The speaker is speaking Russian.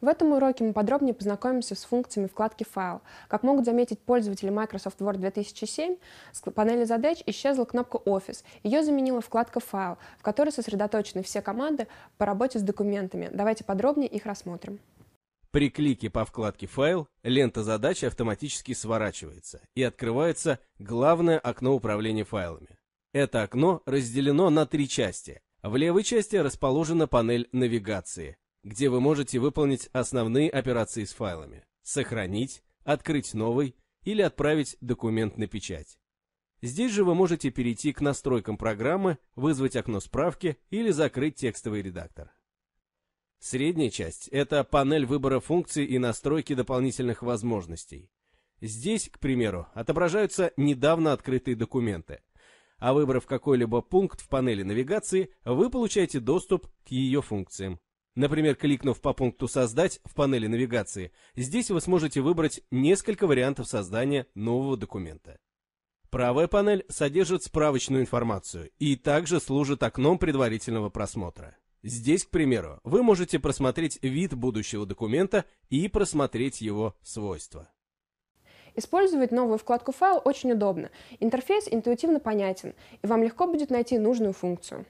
В этом уроке мы подробнее познакомимся с функциями вкладки «Файл». Как могут заметить пользователи Microsoft Word 2007, с панели задач исчезла кнопка «Офис». Ее заменила вкладка «Файл», в которой сосредоточены все команды по работе с документами. Давайте подробнее их рассмотрим. При клике по вкладке «Файл» лента задачи автоматически сворачивается и открывается главное окно управления файлами. Это окно разделено на три части. В левой части расположена панель навигации, где вы можете выполнить основные операции с файлами, сохранить, открыть новый или отправить документ на печать. Здесь же вы можете перейти к настройкам программы, вызвать окно справки или закрыть текстовый редактор. Средняя часть – это панель выбора функций и настройки дополнительных возможностей. Здесь, к примеру, отображаются недавно открытые документы. А выбрав какой-либо пункт в панели навигации, вы получаете доступ к ее функциям. Например, кликнув по пункту «Создать» в панели навигации, здесь вы сможете выбрать несколько вариантов создания нового документа. Правая панель содержит справочную информацию и также служит окном предварительного просмотра. Здесь, к примеру, вы можете просмотреть вид будущего документа и просмотреть его свойства. Использовать новую вкладку «Файл» очень удобно. Интерфейс интуитивно понятен, и вам легко будет найти нужную функцию.